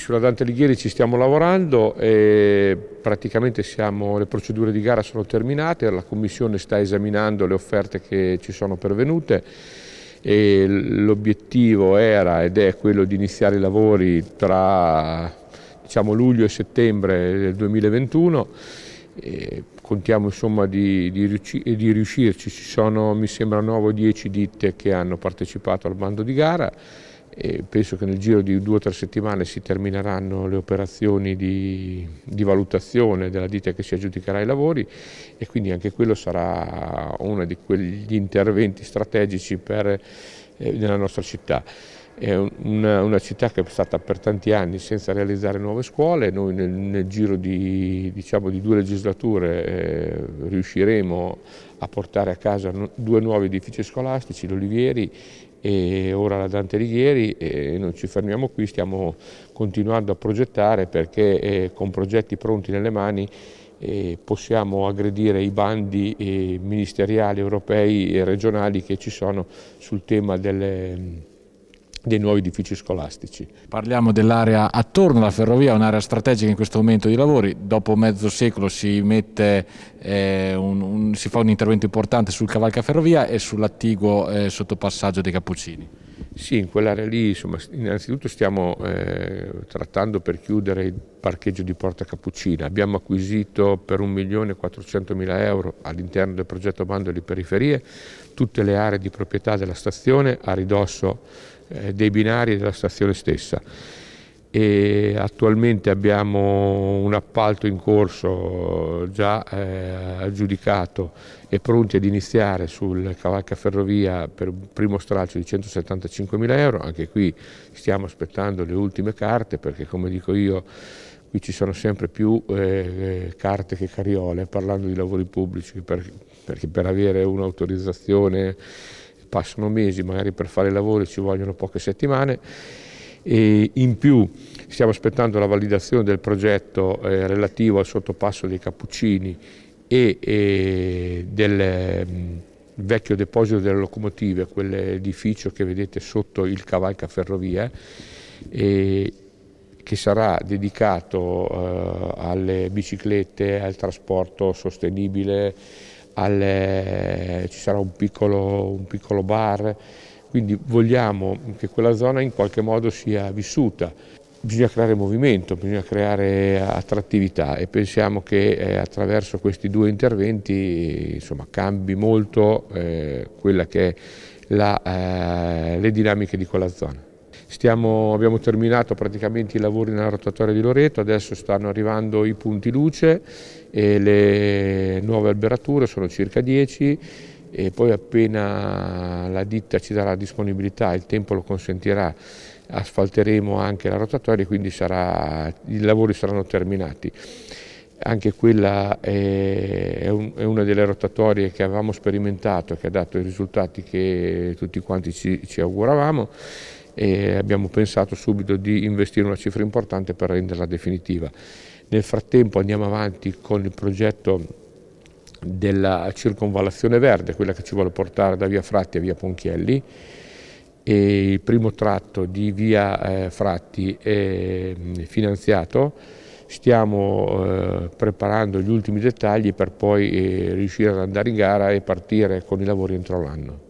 Sulla Dante Alighieri ci stiamo lavorando e praticamente siamo, le procedure di gara sono terminate, la Commissione sta esaminando le offerte che ci sono pervenute e l'obiettivo era ed è quello di iniziare i lavori tra diciamo, luglio e settembre del 2021 e contiamo insomma di, di, di riuscirci, ci sono mi sembra 9 o 10 ditte che hanno partecipato al bando di gara e penso che nel giro di due o tre settimane si termineranno le operazioni di, di, valutazione della ditta che si aggiudicherà i lavori e quindi anche quello sarà uno di quegli interventi strategici per, eh, nella nostra città. È una, una, città che è stata per tanti anni senza realizzare nuove scuole, noi nel, nel giro di, diciamo, di, due legislature eh, riusciremo a portare a casa due nuovi edifici scolastici, l'Olivieri e ora la Dante Alighieri e non ci fermiamo qui, stiamo continuando a progettare perché eh, con progetti pronti nelle mani eh, possiamo aggredire i bandi eh, ministeriali, europei e regionali che ci sono sul tema delle dei nuovi edifici scolastici. Parliamo dell'area attorno alla ferrovia, un'area strategica in questo momento di lavori, dopo mezzo secolo si, mette, eh, un, un, si fa un intervento importante sul cavalcaferrovia e sull'attiguo eh, sottopassaggio dei Cappuccini. Sì, in quell'area lì insomma, innanzitutto stiamo eh, trattando per chiudere il parcheggio di Porta Cappuccina, abbiamo acquisito per 1.400.000 euro all'interno del progetto Bando di Periferie tutte le aree di proprietà della stazione a ridosso eh, dei binari della stazione stessa. E attualmente abbiamo un appalto in corso eh, già eh, aggiudicato e pronti ad iniziare sul cavalcaferrovia per un primo stralcio di 175.000 euro, anche qui stiamo aspettando le ultime carte perché come dico io qui ci sono sempre più eh, eh carte che cariole parlando di lavori pubblici perché per avere un'autorizzazione passano mesi, magari per fare i lavori ci vogliono poche settimane e in più stiamo aspettando la validazione del progetto eh, relativo al sottopasso dei Cappuccini e, e del mh, mm, vecchio deposito delle locomotive, quell'edificio che vedete sotto il cavalca ferrovie, eh, che sarà dedicato eh, alle biciclette, al trasporto sostenibile, alle, ci sarà un piccolo, un piccolo bar, quindi vogliamo che quella zona in qualche modo sia vissuta. Bisogna creare movimento, bisogna creare attrattività e pensiamo che eh, attraverso questi due interventi insomma, cambi molto eh, quelle che è eh, le dinamiche di quella zona. Stiamo, abbiamo terminato praticamente i lavori nella rotatoria di Loreto, adesso stanno arrivando i punti luce e le nuove alberature, sono circa 10 e poi appena la ditta ci darà la disponibilità, il tempo lo consentirà, asfalteremo anche la rotatoria e quindi sarà, i lavori saranno terminati anche quella è, una delle rotatorie che avevamo sperimentato, che ha dato i risultati che tutti quanti ci, auguravamo e abbiamo pensato subito di investire una cifra importante per renderla definitiva. Nel frattempo andiamo avanti con il progetto della circonvallazione verde, quella che ci vuole portare da via Fratti a via Ponchielli e il primo tratto di via eh, Fratti è mm, finanziato, stiamo eh, preparando gli ultimi dettagli per poi eh, riuscire ad andare in gara e partire con i lavori entro l'anno.